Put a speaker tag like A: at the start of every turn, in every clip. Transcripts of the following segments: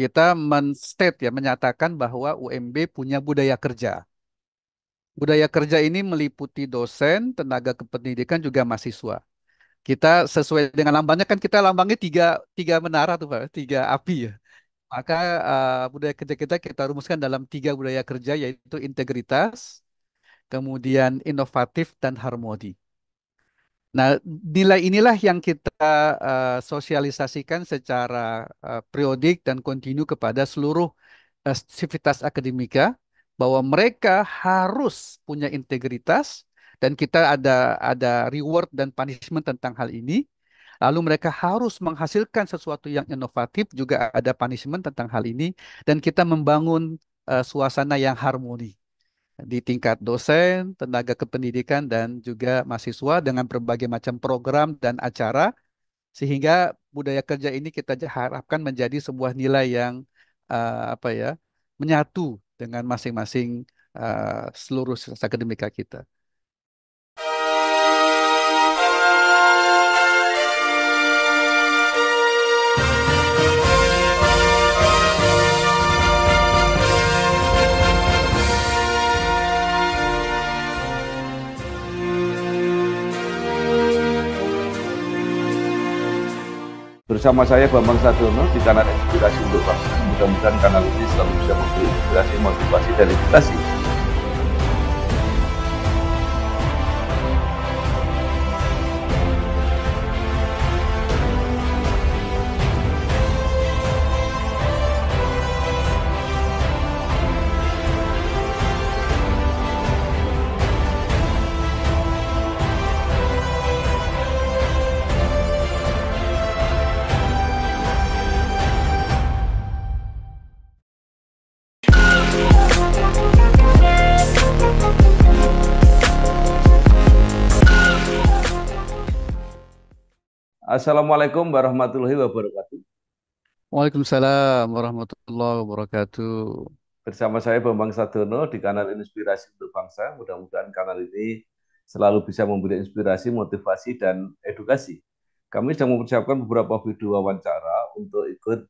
A: kita menstate ya menyatakan bahwa UMB punya budaya kerja. Budaya kerja ini meliputi dosen, tenaga kependidikan juga mahasiswa. Kita sesuai dengan lambangnya kan kita lambangnya tiga tiga menara tuh Pak, tiga api ya. Maka uh, budaya kerja kita kita rumuskan dalam tiga budaya kerja yaitu integritas, kemudian inovatif dan harmoni. Nah, nilai inilah yang kita uh, sosialisasikan secara uh, periodik dan kontinu kepada seluruh uh, akademika bahwa mereka harus punya integritas dan kita ada ada reward dan punishment tentang hal ini. Lalu mereka harus menghasilkan sesuatu yang inovatif juga ada punishment tentang hal ini dan kita membangun uh, suasana yang harmoni di tingkat dosen, tenaga kependidikan, dan juga mahasiswa dengan berbagai macam program dan acara, sehingga budaya kerja ini kita harapkan menjadi sebuah nilai yang uh, apa ya menyatu dengan masing-masing uh, seluruh akademika kita.
B: bersama saya Bambang Sadono di kanal Inspirasi untuk Bangsa. Mudah-mudahan kanal ini selalu bisa memberi inspirasi, motivasi, dan edukasi Assalamualaikum warahmatullahi wabarakatuh.
A: Waalaikumsalam warahmatullahi wabarakatuh.
B: Bersama saya Bambang Sadono di kanal Inspirasi untuk Bangsa. Mudah-mudahan kanal ini selalu bisa memberi inspirasi, motivasi, dan edukasi. Kami sedang mempersiapkan beberapa video wawancara untuk ikut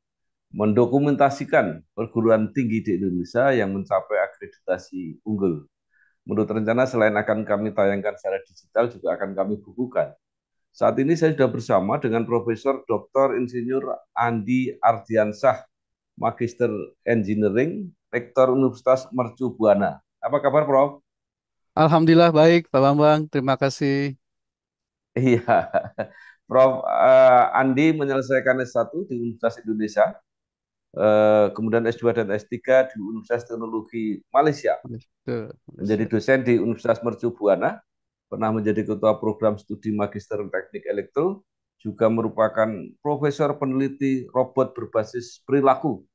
B: mendokumentasikan perguruan tinggi di Indonesia yang mencapai akreditasi unggul. Menurut rencana, selain akan kami tayangkan secara digital, juga akan kami bukukan saat ini saya sudah bersama dengan Profesor Dr. Insinyur Andi Ardiansah, Magister Engineering, Rektor Universitas Mercu Buana. Apa kabar, Prof?
A: Alhamdulillah baik, Pak Bambang. Terima kasih. Iya.
B: Prof eh, Andi menyelesaikan S1 di Universitas Indonesia, eh, kemudian S2 dan S3 di Universitas Teknologi Malaysia. Menjadi dosen di Universitas Mercu Buana pernah menjadi ketua program studi Magister Teknik Elektro, juga merupakan profesor peneliti robot berbasis perilaku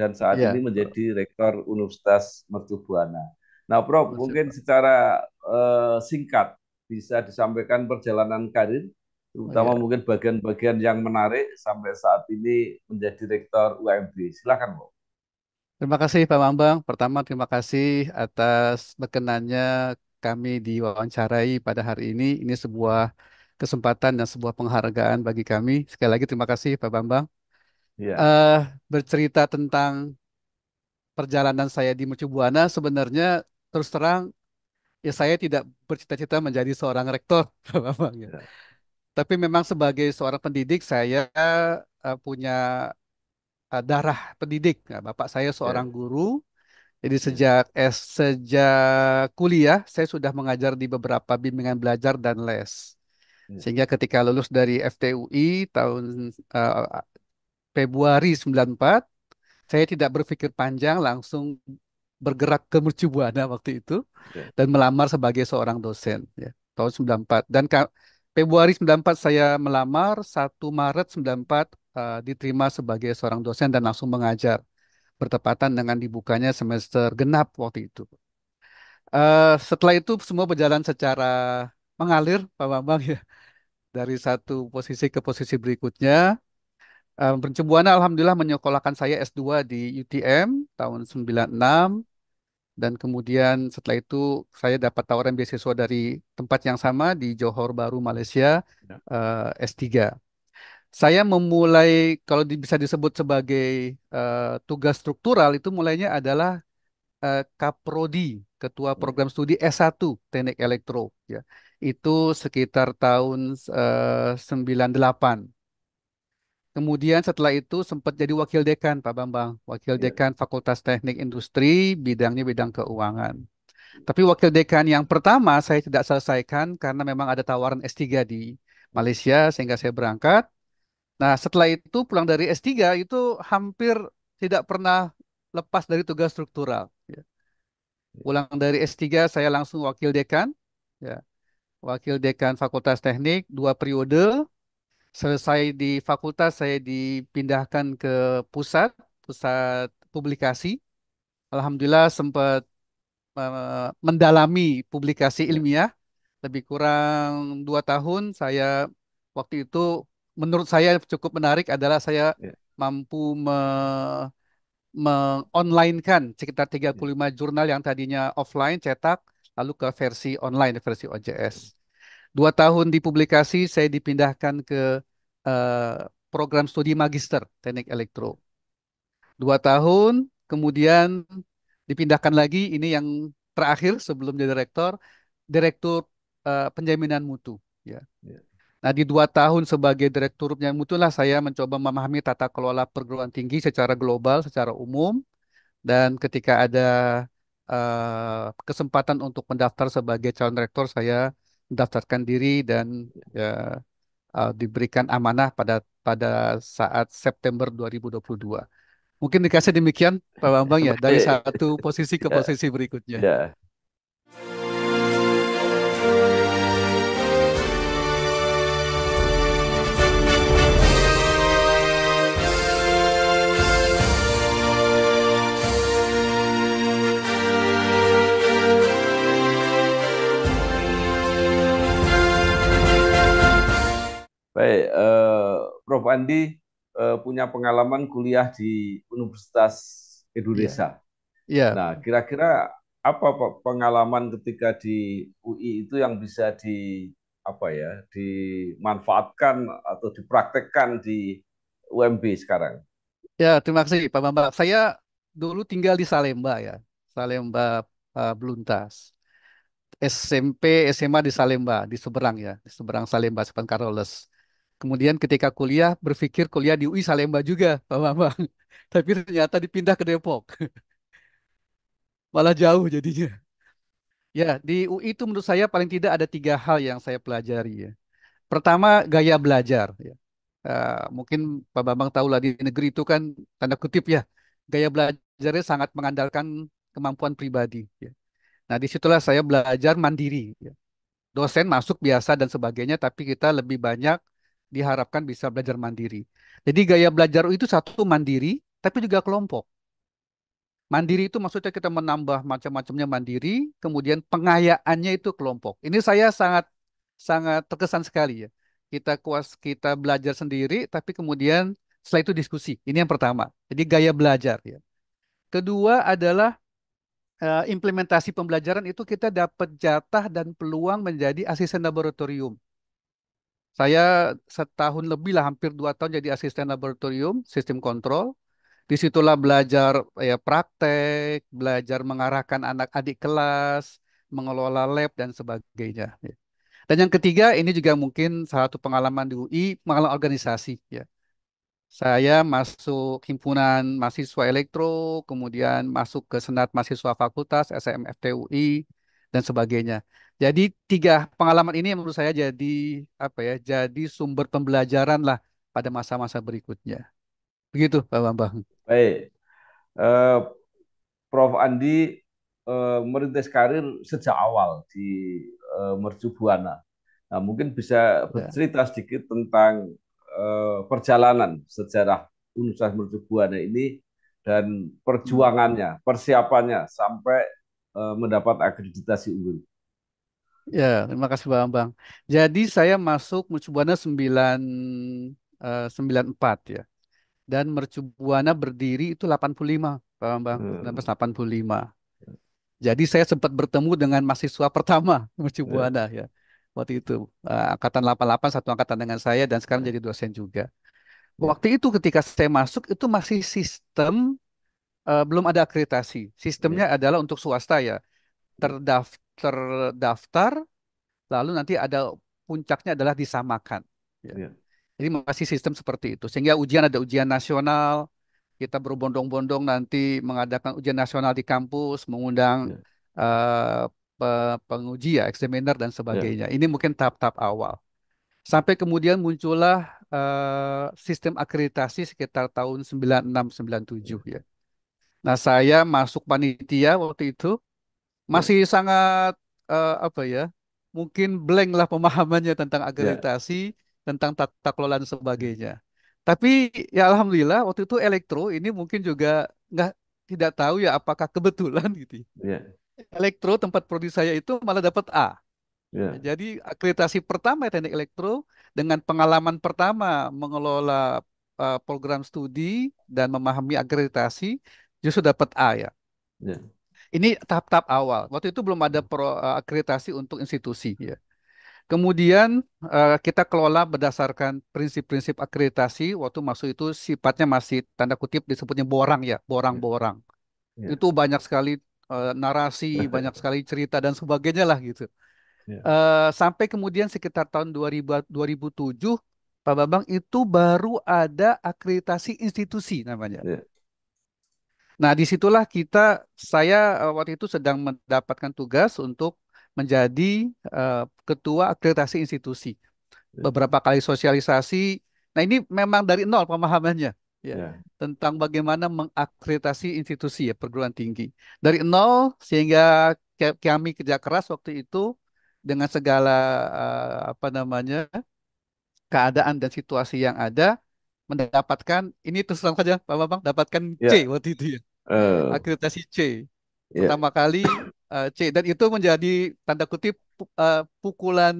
B: dan saat ya. ini menjadi rektor Universitas Mercubuana. Nah, Prof, Masih, mungkin Pak. secara uh, singkat bisa disampaikan perjalanan karir, terutama oh, ya. mungkin bagian-bagian yang menarik sampai saat ini menjadi rektor UMB.
A: Silakan, Prof. Terima kasih Pak Bambang. Pertama terima kasih atas berkenannya kami diwawancarai pada hari ini. Ini sebuah kesempatan dan sebuah penghargaan bagi kami. Sekali lagi terima kasih Pak Bambang. Yeah. Iya. Uh, bercerita tentang perjalanan saya di Mucubuana, sebenarnya terus terang ya saya tidak bercita-cita menjadi seorang rektor Pak Bambang Yeah. Iya. Tapi memang sebagai seorang pendidik saya uh, punya uh, darah pendidik. Nah, bapak saya iya. seorang yeah. guru jadi hmm. sejak eh, sejak kuliah saya sudah mengajar di beberapa bimbingan belajar dan les. Hmm. Sehingga ketika lulus dari FTUI tahun uh, Februari 94, saya tidak berpikir panjang langsung bergerak ke Mercubuana waktu itu ya. dan melamar sebagai seorang dosen ya, tahun 94 dan Februari 94 saya melamar, 1 Maret 94 uh, eh, diterima sebagai seorang dosen dan langsung mengajar bertepatan dengan dibukanya semester genap waktu itu. Uh, setelah itu semua berjalan secara mengalir, Pak Bambang ya, dari satu posisi ke posisi berikutnya. Uh, alhamdulillah menyekolahkan saya S2 di UTM tahun 96 dan kemudian setelah itu saya dapat tawaran beasiswa dari tempat yang sama di Johor Baru Malaysia uh, ya. eh, S3 saya memulai kalau bisa disebut sebagai uh, tugas struktural itu mulainya adalah uh, eh, Kaprodi, Ketua hmm. Program Studi S1 Teknik Elektro ya. Itu sekitar tahun uh, eh, 98. Kemudian setelah itu sempat jadi wakil dekan Pak Bambang, wakil ya. dekan Fakultas Teknik Industri bidangnya bidang keuangan. Tapi wakil dekan yang pertama saya tidak selesaikan karena memang ada tawaran S3 di Malaysia sehingga saya berangkat Nah, setelah itu pulang dari S3 itu hampir tidak pernah lepas dari tugas struktural. Ya. ya. Pulang dari S3 saya langsung wakil dekan, ya. wakil dekan Fakultas Teknik dua periode. Selesai di fakultas saya dipindahkan ke pusat, pusat publikasi. Alhamdulillah sempat uh, mendalami publikasi ya. ilmiah. Lebih kurang dua tahun saya waktu itu menurut saya cukup menarik adalah saya ya. mampu me mengonlinekan sekitar 35 ya. jurnal yang tadinya offline cetak lalu ke versi online versi OJS. Dua tahun dipublikasi, saya dipindahkan ke uh, program studi magister teknik elektro. Dua tahun, kemudian dipindahkan lagi, ini yang terakhir sebelum jadi direktur direktur uh, penjaminan mutu. Ya. Yeah. Nah, di dua tahun sebagai direktur yang mutulah saya mencoba memahami tata kelola perguruan tinggi secara global, secara umum, dan ketika ada uh, kesempatan untuk mendaftar sebagai calon rektor, saya mendaftarkan diri dan uh, uh, diberikan amanah pada pada saat September 2022. Mungkin dikasih demikian, Pak Bambang ya, dari satu posisi ke posisi berikutnya. Yeah.
B: Pandi uh, eh, punya pengalaman kuliah di Universitas Indonesia. Yeah. Yeah. Nah, kira-kira apa pengalaman ketika di UI itu yang bisa di apa ya dimanfaatkan atau dipraktekkan di UMB sekarang?
A: Ya, terima kasih Pak Bambang. Saya dulu tinggal di Salemba ya, Salemba uh, eh, Bluntas. SMP, SMA di Salemba, di seberang ya, di seberang Salemba, Sepan Carolus. Kemudian ketika kuliah berpikir kuliah di UI Salemba juga, Pak Bambang. Tapi ternyata dipindah ke Depok. Malah jauh jadinya. Ya, di UI itu menurut saya paling tidak ada tiga hal yang saya pelajari ya. Pertama, gaya belajar ya. Uh, mungkin Pak Bambang tahu lah di negeri itu kan tanda kutip ya, gaya belajarnya sangat mengandalkan kemampuan pribadi ya. Nah, disitulah saya belajar mandiri ya. Dosen masuk biasa dan sebagainya, tapi kita lebih banyak diharapkan bisa belajar mandiri. Jadi gaya belajar itu satu mandiri, tapi juga kelompok. Mandiri itu maksudnya kita menambah macam-macamnya mandiri, kemudian pengayaannya itu kelompok. Ini saya sangat sangat terkesan sekali ya. Kita kuas kita belajar sendiri, tapi kemudian setelah itu diskusi. Ini yang pertama. Jadi gaya belajar ya. Kedua adalah eh, implementasi pembelajaran itu kita dapat jatah dan peluang menjadi asisten laboratorium. Saya setahun lebih lah, hampir dua tahun jadi asisten laboratorium, sistem kontrol. Disitulah belajar ya, praktek, belajar mengarahkan anak adik kelas, mengelola lab, dan sebagainya. Ya. Dan yang ketiga, ini juga mungkin salah satu pengalaman di UI, pengalaman organisasi. ya saya masuk himpunan mahasiswa elektro, kemudian masuk ke senat mahasiswa fakultas SMFT UI dan sebagainya. Jadi tiga pengalaman ini menurut saya jadi apa ya? Jadi sumber pembelajaran lah pada masa-masa berikutnya. Begitu, Pak Bambang. Baik, uh, Prof Andi uh, merintis karir sejak
B: awal di uh, Mercubuana. Nah, mungkin bisa ya. bercerita sedikit tentang uh, perjalanan sejarah Universitas Mercubuana ini dan perjuangannya, persiapannya sampai uh, mendapat akreditasi unggul.
A: Ya, terima kasih Bang Bang. Jadi saya masuk Mercubuana 9 eh, 94 ya. Dan Mercubuana berdiri itu 85, Bang Bang, Hmm. 1985. Jadi saya sempat bertemu dengan mahasiswa pertama Ya. Mercubuana ya. Waktu itu eh, delapan angkatan 88 satu angkatan dengan saya dan sekarang jadi dosen juga. Waktu itu ketika saya masuk itu masih sistem uh, belum ada akreditasi. Sistemnya ya. adalah untuk swasta Ya. Terdaftar terdaftar, lalu nanti ada puncaknya adalah disamakan. Ya. ya. Jadi masih sistem seperti itu. Sehingga ujian ada ujian nasional, kita berbondong-bondong nanti mengadakan ujian nasional di kampus, mengundang ya. uh, penguji ya, examiner dan sebagainya. Ya. Ini mungkin tahap-tahap awal. Sampai kemudian muncullah uh, sistem akreditasi sekitar tahun 96-97 ya. Nah saya masuk panitia waktu itu masih sangat uh, apa ya mungkin blank lah pemahamannya tentang ya. akreditasi tentang tata kelola dan sebagainya hmm. tapi ya alhamdulillah waktu itu elektro ini mungkin juga nggak tidak tahu ya apakah kebetulan gitu yeah. Ya. elektro tempat prodi saya itu malah dapat A Yeah. Ya. Jadi akreditasi pertama teknik elektro dengan pengalaman pertama mengelola uh, program studi dan memahami akreditasi justru dapat A ya. Yeah. Ini tahap-tahap awal. Waktu itu belum ada hmm. pro, uh, akreditasi untuk institusi. Ya. Kemudian uh, kita kelola berdasarkan prinsip-prinsip akreditasi. Waktu masuk itu sifatnya masih tanda kutip disebutnya borang ya, ya. borang-borang. Yeah. Itu banyak sekali uh, narasi, banyak sekali cerita dan sebagainya lah gitu. Yeah. Ya. Uh, sampai kemudian sekitar tahun 2000, 2007, Pak Babang itu baru ada akreditasi institusi namanya. Yeah. Nah, disitulah kita, saya eh, waktu itu sedang mendapatkan tugas untuk menjadi uh, ketua akreditasi institusi. Ya. Beberapa kali sosialisasi. Nah, ini memang dari nol pemahamannya ya, yeah. tentang bagaimana mengakreditasi institusi ya perguruan tinggi. Dari nol sehingga kami kerja keras waktu itu dengan segala uh, apa namanya keadaan dan situasi yang ada mendapatkan ini terus saja Pak Bambang dapatkan yeah. C waktu itu ya uh. Eh. akreditasi C. Yeah. Pertama kali uh, C dan itu menjadi tanda kutip uh, pukulan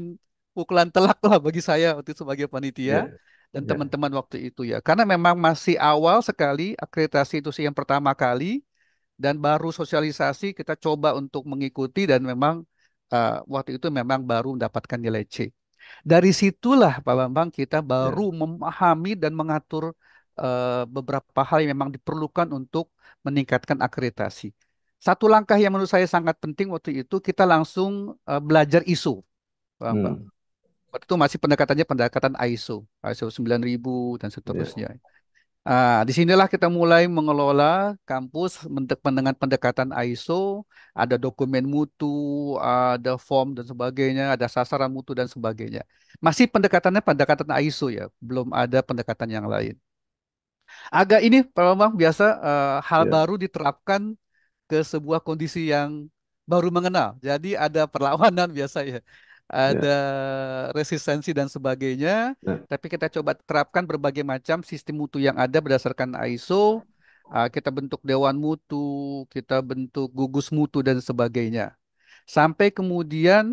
A: pukulan telak lah bagi saya waktu sebagai panitia yeah. dan teman iya. teman-teman waktu itu ya. Karena memang masih awal sekali akreditasi itu sih yang pertama kali dan baru sosialisasi kita coba untuk mengikuti dan memang uh, waktu itu memang baru mendapatkan nilai C. Dari situlah Pak Bambang kita iya. baru yeah. memahami dan mengatur uh, beberapa hal yang memang diperlukan untuk meningkatkan akreditasi. Satu langkah yang menurut saya sangat penting waktu itu kita langsung uh, belajar ISO. hmm. Waktu itu masih pendekatannya pendekatan ISO, ISO 9000 dan seterusnya. Yeah. Uh, ah, di sinilah kita mulai mengelola kampus dengan pendekatan ISO, ada dokumen mutu, ada form dan sebagainya, ada sasaran mutu dan sebagainya. Masih pendekatannya pendekatan ISO ya, belum ada pendekatan yang lain agak ini Pak Bambang biasa uh, hal yeah. baru diterapkan ke sebuah kondisi yang baru mengenal. Jadi ada perlawanan biasanya, iya. ada yeah. resistensi dan sebagainya. Yeah. Tapi kita coba terapkan berbagai macam sistem mutu yang ada berdasarkan ISO. Ah, kita bentuk dewan mutu, kita bentuk gugus mutu dan sebagainya. Sampai kemudian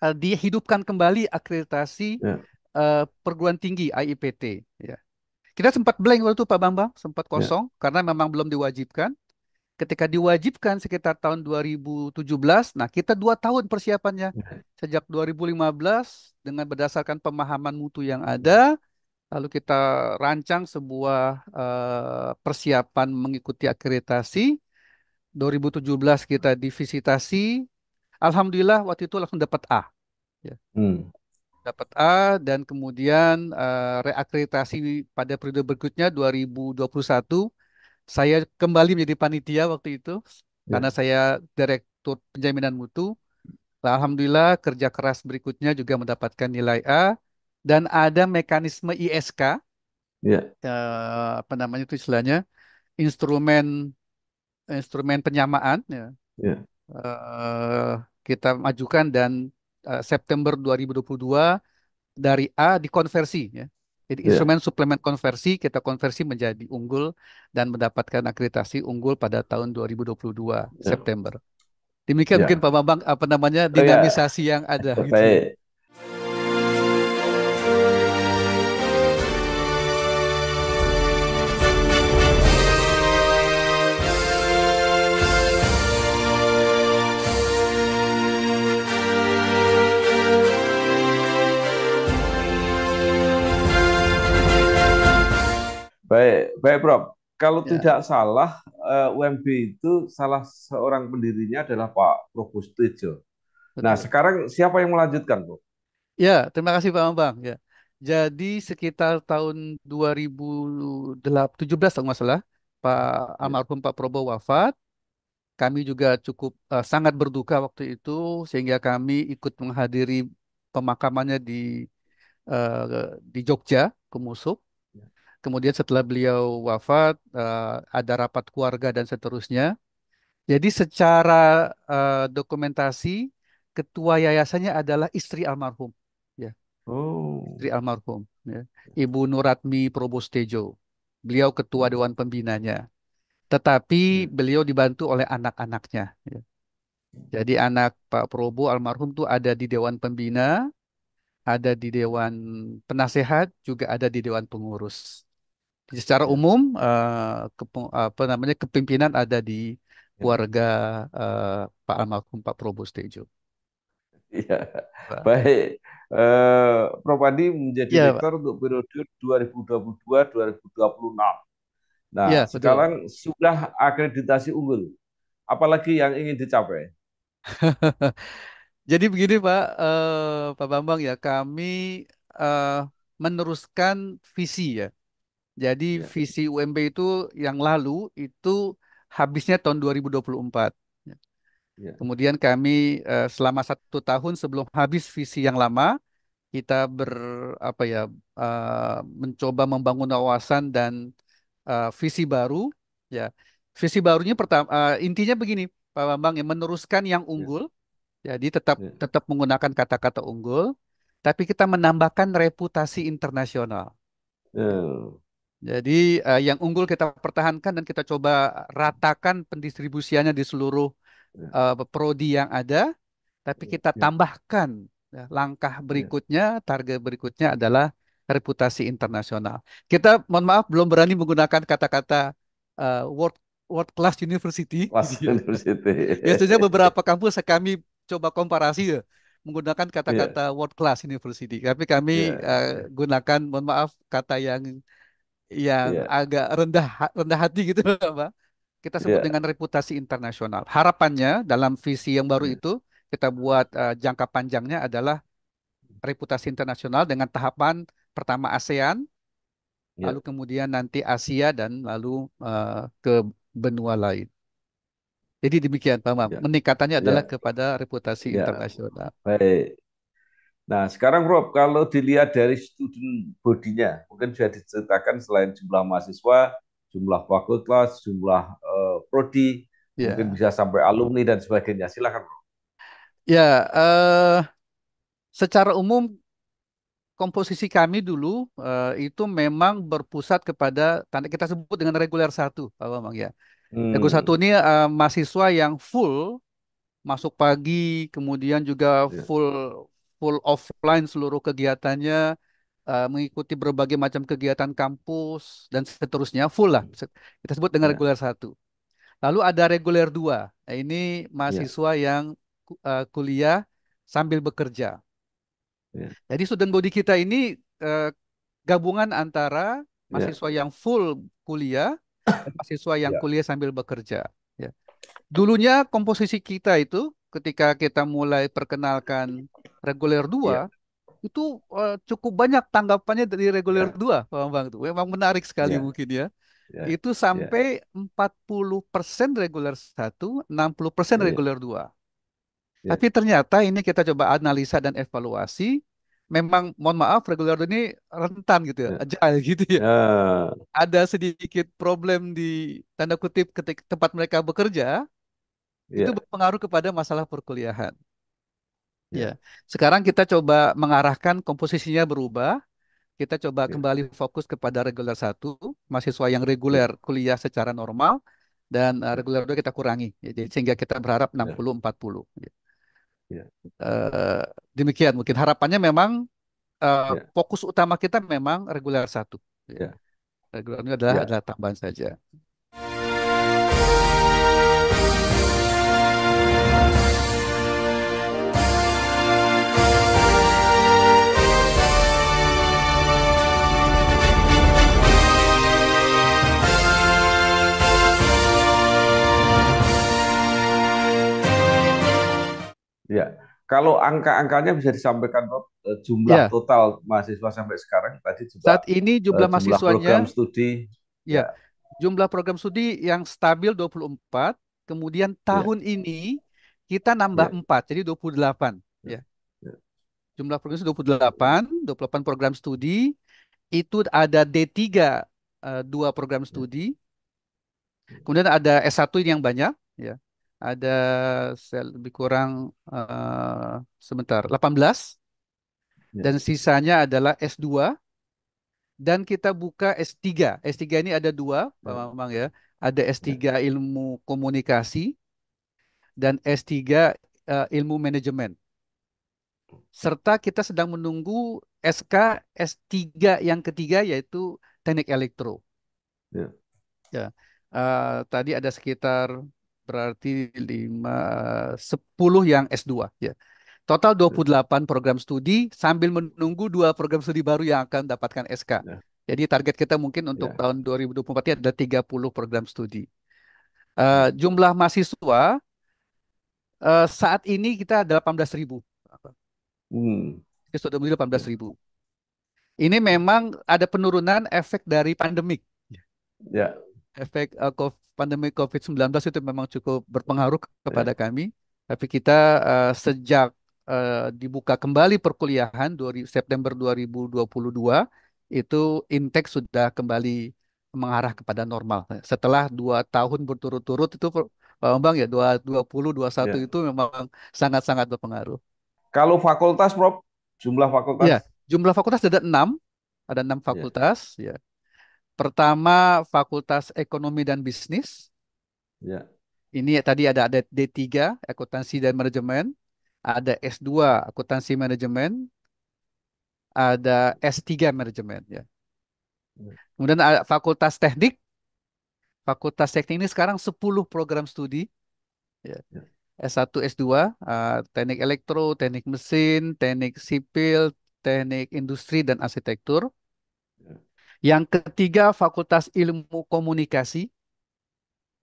A: eh, dihidupkan kembali akreditasi yeah. Iya. perguruan tinggi IIPT. Ya. Kita sempat blank waktu itu Pak Bambang, sempat ya. kosong ya. karena memang belum diwajibkan. Ketika diwajibkan sekitar tahun 2017, nah kita dua tahun persiapannya ya. sejak 2015 dengan berdasarkan pemahaman mutu yang ya. ada, lalu kita rancang sebuah uh, persiapan mengikuti akreditasi. 2017 kita divisitasi, alhamdulillah waktu itu langsung dapat A. Ya. Hmm dapat A dan kemudian uh, reakreditasi pada periode berikutnya 2021 saya kembali menjadi panitia waktu itu ya. karena saya direktur penjaminan mutu. Nah, Alhamdulillah kerja keras berikutnya juga mendapatkan nilai A dan ada mekanisme ISK ya. uh, apa namanya itu istilahnya instrumen instrumen penyamaan ya. Ya. Uh, kita majukan dan Eh, September 2022 dari A dikonversi ya. Jadi yeah. instrumen suplemen konversi kita konversi menjadi unggul dan mendapatkan akreditasi unggul pada tahun 2022 yeah. September. Demikian yeah. mungkin Pak Bambang apa namanya oh, ya. dinamisasi oh, yeah. yang ada. Gitu. Baik. Ya.
B: Baik, baik Prof. Kalau ya. tidak salah eh, UMB itu salah seorang pendirinya adalah Pak Probus Tejo. Nah, sekarang siapa yang melanjutkan, Bu?
A: Ya, terima kasih Pak Bambang. Ya. Jadi sekitar tahun 2017 kalau nggak salah, Pak Amarhum ya. Pak Probo wafat. Kami juga cukup uh, sangat berduka waktu itu sehingga kami ikut menghadiri pemakamannya di uh, di Jogja, Kemusuk kemudian setelah beliau wafat uh, ada rapat keluarga dan seterusnya. Jadi secara uh, dokumentasi ketua yayasannya adalah istri almarhum, ya. Oh. Istri almarhum, ya. Ibu Nuratmi Probostejo. Beliau ketua dewan pembinanya. Tetapi ya. beliau dibantu oleh anak-anaknya, ya. Jadi anak Pak Probo almarhum tuh ada di dewan pembina, ada di dewan penasehat, juga ada di dewan pengurus secara umum uh, apa namanya kepimpinan ada di ya. keluarga uh, Pak almarhum Pak Probo Stejo. Iya. Baik.
B: Uh, Prof Andi menjadi ya, rektor untuk periode 2022-2026.
A: Nah, ya, sekarang
B: sudah akreditasi unggul. Apalagi yang ingin dicapai?
A: Jadi begini Pak, uh, Pak Bambang ya, kami uh, meneruskan visi ya jadi ya. visi UMB itu yang lalu itu habisnya tahun 2024. Ya. Iya. Kemudian kami uh, selama satu tahun sebelum habis visi yang lama kita ber apa ya uh, mencoba membangun wawasan dan uh, visi baru ya visi barunya pertama uh, intinya begini Pak Bambang ya meneruskan yang iya. unggul ya. jadi tetap ya. tetap menggunakan kata-kata unggul tapi kita menambahkan reputasi internasional. Ya. Jadi uh, yang unggul kita pertahankan dan kita coba ratakan pendistribusiannya di seluruh uh, prodi yang ada, tapi ya, kita ya. tambahkan ya, langkah berikutnya, target berikutnya adalah reputasi internasional. Kita mohon maaf belum berani menggunakan kata-kata uh, world world class university. Class
B: university. Biasanya
A: beberapa kampus kami coba komparasi ya menggunakan kata-kata yeah. world class university, tapi kami yeah. uh, gunakan mohon maaf kata yang yang yeah. agak rendah rendah hati gitu Pak. Kita sebut yeah. dengan reputasi internasional. Harapannya dalam visi yang baru iya. itu kita buat uh, jangka panjangnya adalah reputasi internasional dengan tahapan pertama ASEAN, yeah. lalu kemudian nanti Asia dan lalu uh, ke benua lain. Jadi demikian Pak Mam. yeah. Meningkatannya iya. adalah yeah. kepada reputasi yeah. internasional.
B: Baik. Nah, sekarang Rob, kalau dilihat dari student bodinya, mungkin sudah diceritakan selain jumlah mahasiswa, jumlah fakultas, jumlah uh, prodi, yeah. mungkin bisa sampai alumni dan sebagainya. Silakan, Rob.
A: Ya, uh, secara umum komposisi kami dulu uh, itu memang berpusat kepada tanda kita sebut dengan reguler satu, Pak Bambang ya.
B: Hmm. Reguler satu
A: ini uh, mahasiswa yang full masuk pagi, kemudian juga ya. full yeah full offline seluruh kegiatannya, uh, mengikuti berbagai macam kegiatan kampus dan seterusnya full lah. Hmm. Kita sebut dengan yeah. reguler satu. Lalu ada reguler dua. Nah, ini ya. mahasiswa yeah. yang uh, kuliah sambil bekerja. Yeah. Jadi student body kita ini uh, gabungan antara ya. mahasiswa yeah. yang full kuliah dan mahasiswa yang yeah. kuliah sambil bekerja dulunya komposisi kita itu ketika kita mulai perkenalkan reguler 2 yeah. itu uh, cukup banyak tanggapannya dari reguler yeah. 2 Bang Bang itu memang menarik sekali yeah. mungkin ya. Yeah. Itu iya. sampai yeah. 40% reguler 1, 60% iya. reguler yeah. 2. Yeah. Tapi ternyata ini kita coba analisa dan evaluasi memang mohon maaf regular ini rentan gitu ya, ya,
B: agile gitu ya. ya.
A: Ada sedikit problem di tanda kutip ketika tempat mereka bekerja ya. itu berpengaruh kepada masalah perkuliahan. Ya. ya. Sekarang kita coba mengarahkan komposisinya berubah. Kita coba ya. kembali fokus kepada regular satu, mahasiswa yang ya. reguler kuliah secara normal dan uh, reguler dua kita kurangi. Ya, jadi sehingga kita berharap 60 40. Ya. Gitu. Ya. demikian mungkin harapannya memang uh, eh, yeah. fokus utama kita memang reguler satu. Yeah. Reguler ini adalah yeah. adalah tambahan saja.
B: Ya, kalau angka-angkanya bisa disampaikan e, jumlah ya. total mahasiswa sampai sekarang tadi juga saat ini e, jumlah, jumlah mahasiswanya program
A: studi ya, ya. jumlah program studi yang stabil 24 kemudian ya. tahun ya. ini kita nambah ya. 4 jadi 28 ya. ya. ya. Jumlah program studi 28, 28 program studi itu ada D3 e, dua program ya. studi. Kemudian ada S1 yang banyak ya ada sel lebih kurang uh, sebentar 18 ya. dan sisanya adalah S2 dan kita buka S3. S3 ini ada dua, Pak ya. ya. Ada S3 ya. ilmu komunikasi dan S3 uh, eh, ilmu manajemen. Serta kita sedang menunggu SK S3 yang ketiga yaitu teknik elektro. Ya. ya. Uh, tadi ada sekitar berarti lima sepuluh yang S2 ya. Total 28 program studi sambil menunggu dua program studi baru yang akan mendapatkan SK. Ya. Jadi target kita mungkin untuk ya. tahun 2024 ini ada 30 program studi. Uh, jumlah mahasiswa uh, saat ini kita ribu. Hmm. Sudah ribu. Ya. Ini memang ada penurunan efek dari pandemik. Ya efek uh, COVID, pandemi COVID-19 itu memang cukup berpengaruh ya. kepada yeah. kami. Tapi kita uh, sejak uh, dibuka kembali perkuliahan 2, September 2022 itu intake sudah kembali mengarah kepada normal. Setelah dua tahun berturut-turut itu Pak Bambang ya 2020 21 yeah. itu memang sangat-sangat berpengaruh. Kalau fakultas Prof, jumlah fakultas? Ya, jumlah fakultas ada enam, ada enam ya. fakultas yeah. ya. Pertama Fakultas Ekonomi dan Bisnis. Ya. Ini tadi ada ada D3 Akuntansi dan Manajemen, ada S2 Akuntansi Manajemen, ada S3 Manajemen ya. ya. Kemudian ada Fakultas Teknik. Fakultas Teknik ini sekarang 10 program studi. Ya. ya. S1, S2, uh, teknik elektro, teknik mesin, teknik sipil, teknik industri dan arsitektur. Yang ketiga, Fakultas Ilmu Komunikasi.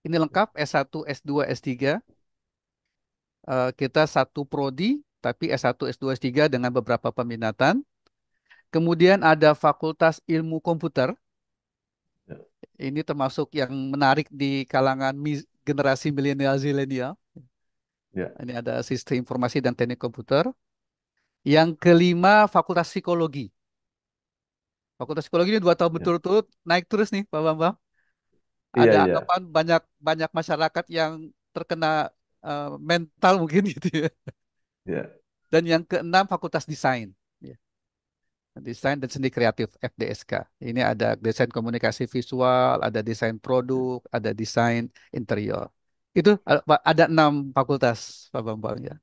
A: Ini lengkap, S1, S2, S3. kita satu prodi, tapi S1, S2, S3 dengan beberapa peminatan. Kemudian ada Fakultas Ilmu Komputer. Ya. Ini termasuk yang menarik di kalangan generasi milenial zilenial. Ya. Ini ada Sistem Informasi dan Teknik Komputer. Yang kelima, Fakultas Psikologi. Fakultas Psikologi ini dua tahun iya. berturut-turut naik terus nih, Pak Bambang.
B: Iya, ada iya, anggapan
A: iya. banyak banyak masyarakat yang terkena uh, mental mungkin gitu ya. Iya. Dan yang keenam Fakultas Desain. Ya. Desain dan Seni Kreatif FDSK. Ini ada desain komunikasi visual, ada desain produk, ada desain interior. Itu eh, ada enam fakultas, Pak Bambang ya.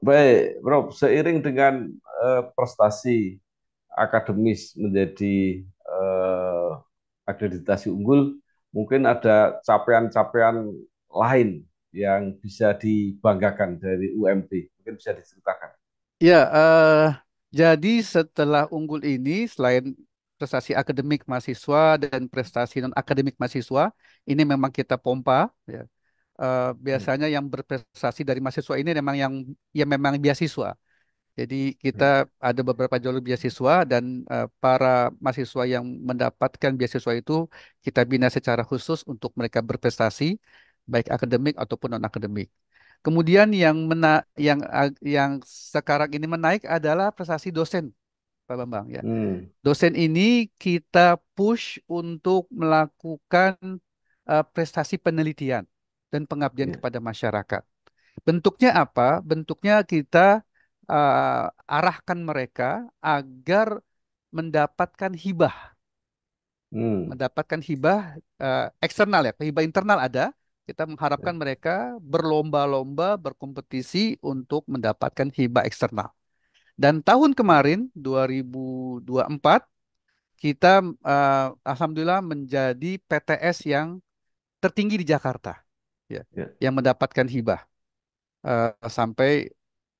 B: Baik, Bro Seiring dengan uh, prestasi akademis menjadi eh, akreditasi unggul, mungkin ada capaian-capaian lain yang bisa dibanggakan dari UMT. Mungkin bisa diceritakan.
A: Ya, uh, jadi setelah unggul ini, selain prestasi akademik mahasiswa dan prestasi non akademik mahasiswa, ini memang kita pompa. Ya. Uh, biasanya hmm. yang berprestasi dari mahasiswa ini memang yang ya memang beasiswa. Jadi kita hmm. ada beberapa jalur beasiswa dan uh, para mahasiswa yang mendapatkan beasiswa itu kita bina secara khusus untuk mereka berprestasi baik akademik ataupun non akademik. Kemudian yang mena yang yang sekarang ini menaik adalah prestasi dosen, Pak Bambang ya. Hmm. Dosen ini kita push untuk melakukan uh, prestasi penelitian dan pengabdian yeah. kepada masyarakat. Bentuknya apa? Bentuknya kita uh, arahkan mereka agar mendapatkan hibah. Hmm. Mendapatkan hibah uh, eksternal ya, hibah internal ada. Kita mengharapkan ya. mereka berlomba-lomba berkompetisi untuk mendapatkan hibah eksternal. Dan tahun kemarin 2024 kita uh, alhamdulillah menjadi PTS yang tertinggi di Jakarta ya, ya. yang mendapatkan hibah. Uh, sampai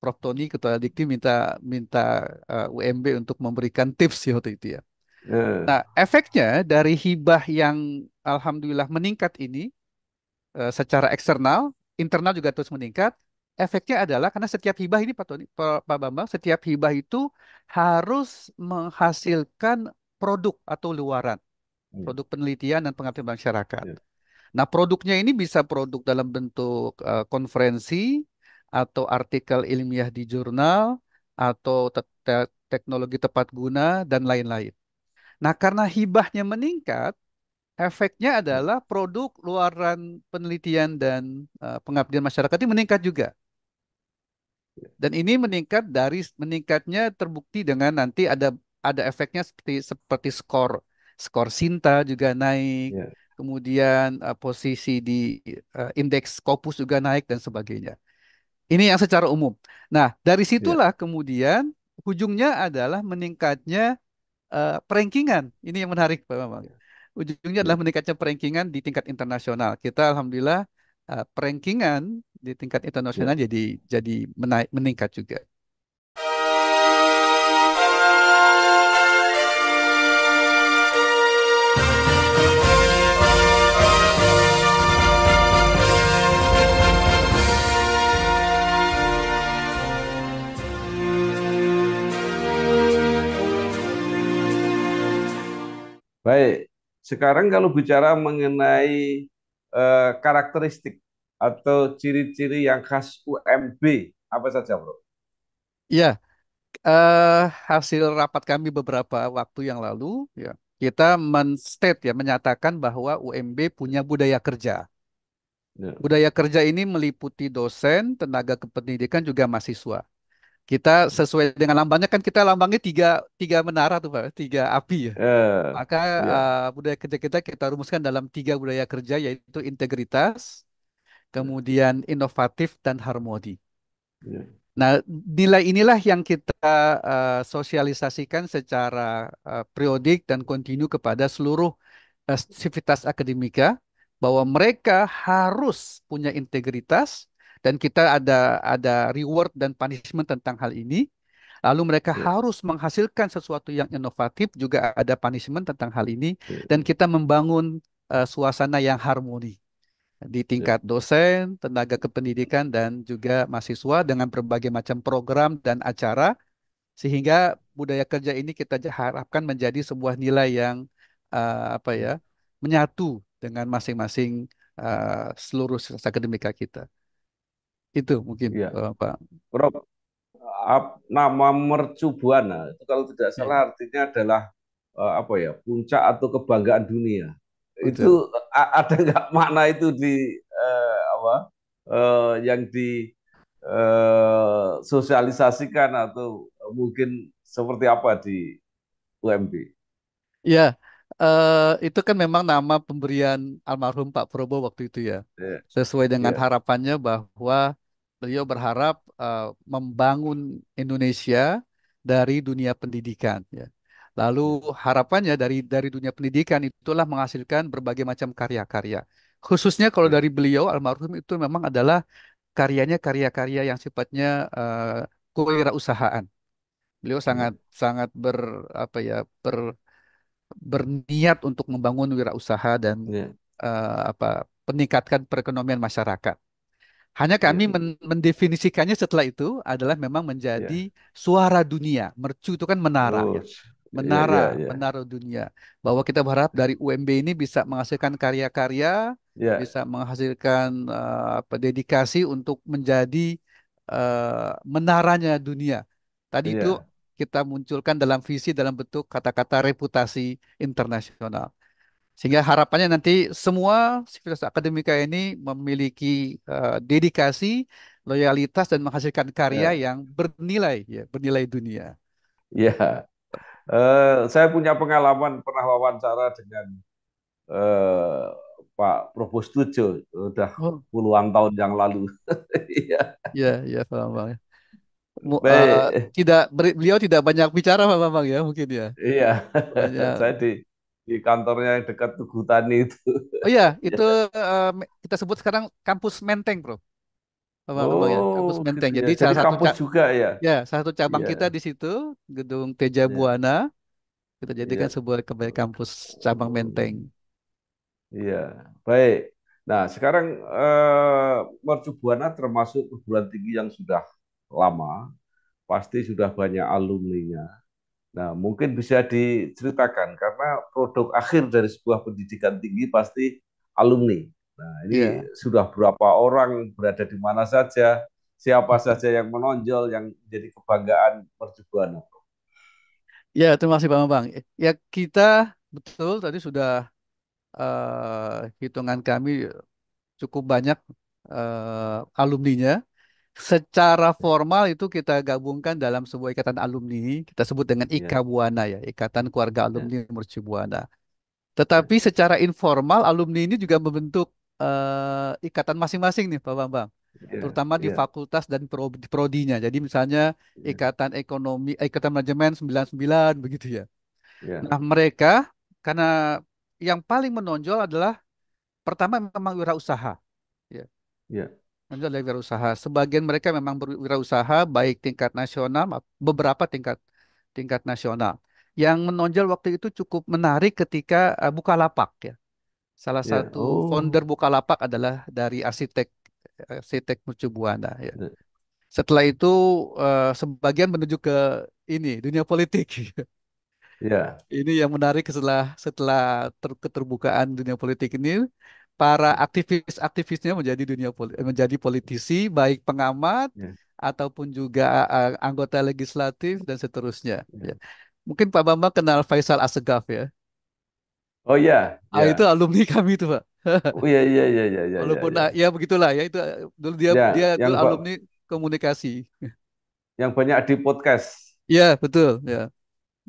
A: Prof Tony Ketua Dikti minta minta uh, eh, UMB untuk memberikan tips ya waktu itu ya. Yeah. Nah efeknya dari hibah yang alhamdulillah meningkat ini uh, secara eksternal, internal juga terus meningkat. Efeknya adalah karena setiap hibah ini Pak Tony, Pak Bambang, setiap hibah itu harus menghasilkan produk atau luaran, hmm. produk penelitian dan pengabdian masyarakat. Yeah. Nah, produknya ini bisa produk dalam bentuk uh, konferensi, atau artikel ilmiah di jurnal atau te te teknologi tepat guna dan lain-lain. Nah, karena hibahnya meningkat, efeknya adalah produk luaran penelitian dan uh, pengabdian masyarakat ini meningkat juga. Dan ini meningkat dari meningkatnya terbukti dengan nanti ada ada efeknya seperti seperti skor skor Sinta juga naik, yeah. kemudian uh, posisi di uh, indeks Scopus juga naik dan sebagainya. Ini yang secara umum. Nah, dari iya. situlah ya. kemudian ujungnya adalah meningkatnya uh, eh, perengkingan. Ini yang menarik, Pak Bambang. Iya. Ujungnya iya. adalah meningkatnya perengkingan di tingkat internasional. Kita alhamdulillah uh, eh, perengkingan di tingkat internasional ya. jadi jadi menaik meningkat juga.
B: Baik, sekarang kalau bicara mengenai uh, karakteristik atau ciri-ciri yang khas UMB, apa saja,
A: Bro? Ya, uh, hasil rapat kami beberapa waktu yang lalu, ya kita menstate ya menyatakan bahwa UMB punya budaya kerja. Ya. Budaya kerja ini meliputi dosen, tenaga kependidikan juga mahasiswa kita sesuai dengan lambangnya kan kita lambangnya tiga tiga menara tuh pak tiga api ya uh, maka yeah. Iya. uh, budaya kerja kita kita rumuskan dalam tiga budaya kerja yaitu integritas kemudian inovatif dan harmoni yeah. nah nilai inilah yang kita uh, sosialisasikan secara uh, periodik dan kontinu kepada seluruh uh, akademika bahwa mereka harus punya integritas dan kita ada ada reward dan punishment tentang hal ini. Lalu mereka yeah. harus menghasilkan sesuatu yang inovatif juga ada punishment tentang hal ini yeah. dan kita membangun uh, suasana yang harmoni di iya. tingkat yeah. dosen, tenaga kependidikan dan juga mahasiswa dengan berbagai macam program dan acara sehingga budaya kerja ini kita harapkan menjadi sebuah nilai yang uh, apa ya menyatu dengan masing-masing uh, seluruh akademika kita. Itu mungkin ya. uh, Pak. Prof,
B: nama mercu buana itu kalau tidak iya. salah ya. artinya adalah eh, apa ya puncak atau kebanggaan dunia. Betul. Itu ada nggak makna itu di uh, apa uh, yang di uh, sosialisasikan atau mungkin seperti apa di UMB?
A: Ya, uh, itu kan memang nama pemberian almarhum Pak Probo waktu itu ya. Yeah. Sesuai dengan yeah. harapannya bahwa beliau berharap uh, membangun Indonesia dari dunia pendidikan ya. Lalu harapannya dari dari dunia pendidikan itulah menghasilkan berbagai macam karya-karya. Khususnya kalau dari beliau almarhum itu memang adalah karyanya karya-karya yang sifatnya uh, kewirausahaan. Beliau hmm. sangat sangat ber apa ya ber berniat untuk membangun wirausaha dan yeah. Ya. uh, apa peningkatkan perekonomian masyarakat. Hanya iya, kami iya. mendefinisikannya setelah itu adalah memang iya. menjadi yeah. suara dunia. Mercu itu kan menara. Oh. Ya. Menara, yeah, yeah, menara dunia. Bahwa kita berharap dari UMB ini bisa menghasilkan karya-karya, bisa menghasilkan uh, dedikasi untuk menjadi uh, menaranya dunia. Tadi itu kita munculkan dalam visi dalam bentuk kata-kata reputasi internasional. Sehingga harapannya nanti semua sivitas akademika ini memiliki uh, dedikasi, loyalitas dan menghasilkan karya ya. yang bernilai, ya, bernilai dunia.
B: Ya, uh, saya punya pengalaman pernah wawancara dengan uh, Pak Propos Tujo, sudah oh. puluhan tahun yang lalu. Iya,
A: ya, ya, ya paham bang Uh, tidak beliau tidak banyak bicara Pak Bambang ya mungkin ya. Iya. saya
B: di di kantornya yang dekat Tugu Tani itu. Oh iya, itu
A: uh, kita sebut sekarang kampus Menteng, Bro.
B: Bapak-bapak ya, oh, ya, kampus Menteng. Jadi ya. salah Jadi satu juga ya. Ya, salah satu cabang ya. kita di situ,
A: Gedung Teja ya. Buana. Kita iya. jadikan ya. sebuah kembali kampus cabang hmm. Menteng. Iya, baik.
B: Nah, sekarang eh, Buana termasuk perguruan tinggi yang sudah lama, pasti sudah banyak alumni nya Nah, mungkin bisa diceritakan karena produk akhir dari sebuah pendidikan tinggi pasti alumni. Nah, ini yeah. sudah berapa orang berada di mana saja, siapa saja yang menonjol yang jadi kebanggaan perjuangan.
A: Ya, terima kasih Pak bang Ya, kita betul tadi sudah uh, hitungan kami cukup banyak uh, alumninya secara formal itu kita gabungkan dalam sebuah ikatan alumni, kita sebut dengan iya. Ika Buana ya, Ikatan Keluarga iya. Alumni Mercu Buana. Iya. Tetapi secara informal alumni ini juga membentuk uh, ikatan masing-masing nih Pak Bambang.
B: Yeah, terutama di yeah.
A: fakultas dan pro, prodinya. Jadi misalnya yeah. Ikatan Ekonomi, eh, Ikatan Manajemen 99 begitu ya. Yeah. Nah, mereka karena yang paling menonjol adalah pertama memang wirausaha. Ya. Yeah. Anda adalah wirausaha. Sebagian mereka memang berwirausaha baik tingkat nasional, beberapa tingkat tingkat nasional. Yang menonjol waktu itu cukup menarik ketika uh, eh, lapak, ya. Salah yeah. satu oh. founder lapak adalah dari arsitek eh, arsitek Mercubuana ya. ya. Setelah itu eh, sebagian menuju ke ini dunia politik. Ya. ya. Ini yang menarik setelah setelah keterbukaan dunia politik ini para aktivis-aktivisnya menjadi dunia menjadi politisi baik pengamat ya. ataupun juga uh, anggota legislatif dan seterusnya. Ya. ya. Mungkin Pak Bambang kenal Faisal Asegaf ya? Oh iya. Yeah, Ah, ya. itu alumni kami itu, Pak. Oh iya iya iya iya iya. Walaupun ya, ya. ya begitulah ya itu ah, dulu dia ya, dia yang alumni komunikasi.
B: Yang banyak di podcast.
A: Iya, betul, ya.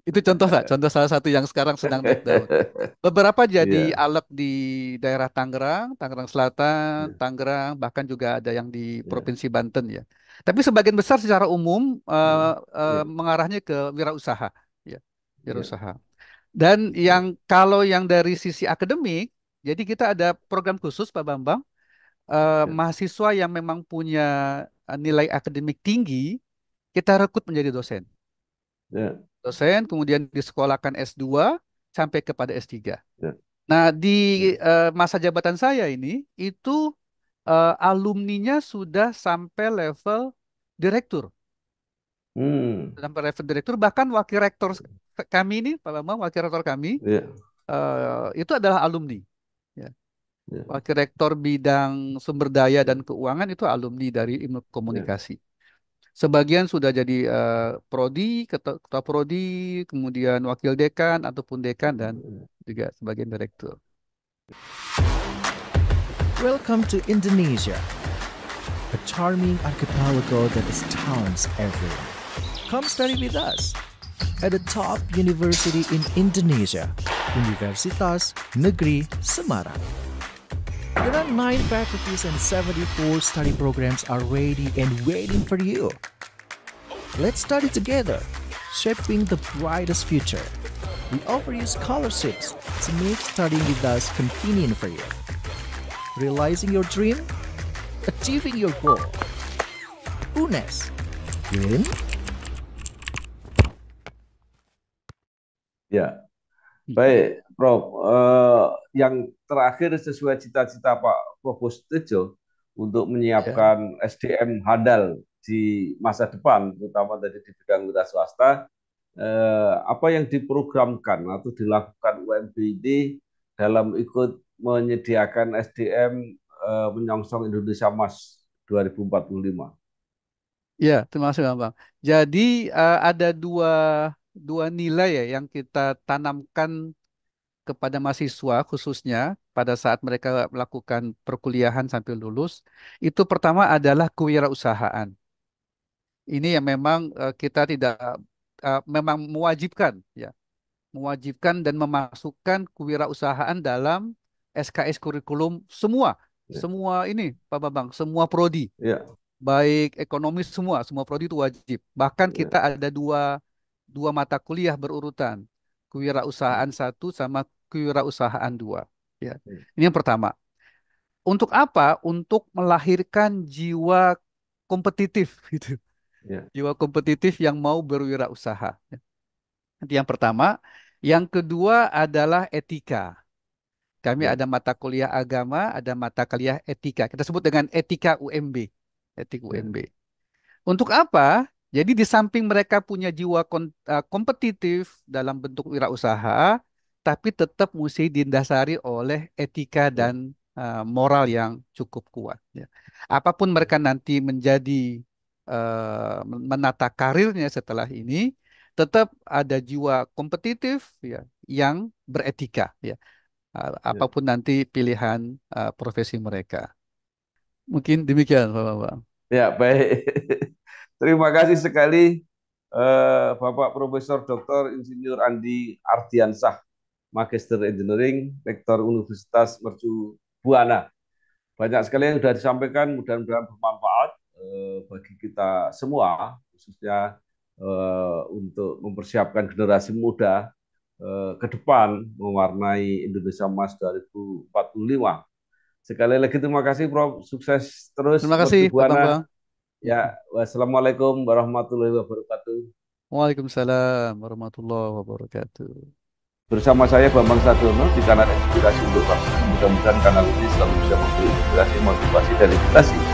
A: Itu contoh lah. contoh salah satu yang sekarang sedang takedown. Beberapa jadi yeah. alok di daerah Tangerang, Tangerang Selatan, yeah. Tangerang, bahkan juga ada yang di yeah. Provinsi Banten ya. Tapi sebagian besar secara umum uh, eh, yeah. Iya. Iya. mengarahnya ke wirausaha ya, iya. wirausaha. Dan yang kalau yang dari sisi akademik, jadi kita ada program khusus Pak Bambang uh, mahasiswa yang memang punya nilai akademik tinggi kita rekrut menjadi dosen yeah. dosen, kemudian disekolahkan S2 sampai kepada S3. Yeah. Nah, di uh, masa jabatan saya ini itu uh, alumninya sudah sampai level direktur. Hmm. Sampai level direktur bahkan wakil rektor kami ini Pak Bambang wakil rektor kami yeah. Ya. uh, itu adalah alumni. Ya. Wakil rektor bidang sumber daya dan keuangan itu alumni dari ilmu komunikasi sebagian sudah jadi uh, prodi ketua, ketua prodi kemudian wakil dekan ataupun dekan dan juga sebagian direktur Welcome to Indonesia a charming archipelago that towns everyone Come study with us at the top university in Indonesia Universitas Negeri Semarang There are 9 faculties and 74 study programs are ready and waiting for you. Let's study together, shaping the brightest future. We offer you scholarships to make studying with us convenient for you. Realizing your dream, achieving your goal. UNES,
B: in? Yeah. baik, Prof. Uh, yang terakhir sesuai cita-cita Pak Fokus Tejo untuk menyiapkan yeah. SDM handal di masa depan, terutama tadi di bidang wira swasta, eh, apa yang diprogramkan atau dilakukan UMB ini dalam ikut menyediakan SDM eh, menyongsong Indonesia Emas 2045?
A: Ya, terima kasih Bang. Jadi eh, ada dua dua nilai ya yang kita tanamkan kepada mahasiswa khususnya pada saat mereka melakukan perkuliahan sambil lulus itu pertama adalah kewirausahaan. Ini yang memang eh, kita tidak eh, memang mewajibkan ya. Mewajibkan dan memasukkan kewirausahaan dalam SKS kurikulum semua. Ya. Semua ini Pak Bambang, semua prodi. Ya. Baik ekonomi semua, semua prodi itu wajib. Bahkan ya. kita ada dua dua mata kuliah berurutan kewirausahaan satu sama kewirausahaan dua. Ya. Hmm. Ini yang pertama. Untuk apa? Untuk melahirkan jiwa kompetitif gitu. Ya. Jiwa kompetitif yang mau berwirausaha. Nanti ya. yang pertama, yang kedua adalah etika. Kami ya. ada mata kuliah agama, ada mata kuliah etika. Kita sebut dengan etika UMB. Etik ya. UMB. Untuk apa? Jadi di samping mereka punya jiwa eh, kompetitif dalam bentuk wirausaha, tapi tetap mesti didasari oleh etika iya. dan uh, moral yang cukup kuat. Ya. Apapun mereka iya. nanti menjadi uh, menata karirnya setelah ini, tetap ada jiwa kompetitif ya yang beretika ya. Uh, apapun ya. nanti pilihan uh, profesi mereka. Mungkin demikian, Pak bapak
B: Ya, baik. Terima kasih sekali uh, Bapak Profesor Dr. Insinyur Andi Ardiansah Magister Engineering, Rektor Universitas Mercu Buana. Banyak sekali yang sudah disampaikan, mudah-mudahan bermanfaat eh, bagi kita semua, khususnya eh, untuk mempersiapkan generasi muda eh, ke depan mewarnai Indonesia Emas 2045. Sekali lagi terima kasih Prof, sukses terus. Terima kasih. Buana. Ya, wassalamualaikum warahmatullahi wabarakatuh.
A: Waalaikumsalam warahmatullahi wabarakatuh.
B: Bersama saya Bambang sadono di kanal Inspirasi untuk Bangsa. Mudah-mudahan kanal ini selalu bisa memberi inspirasi, motivasi, dan edukasi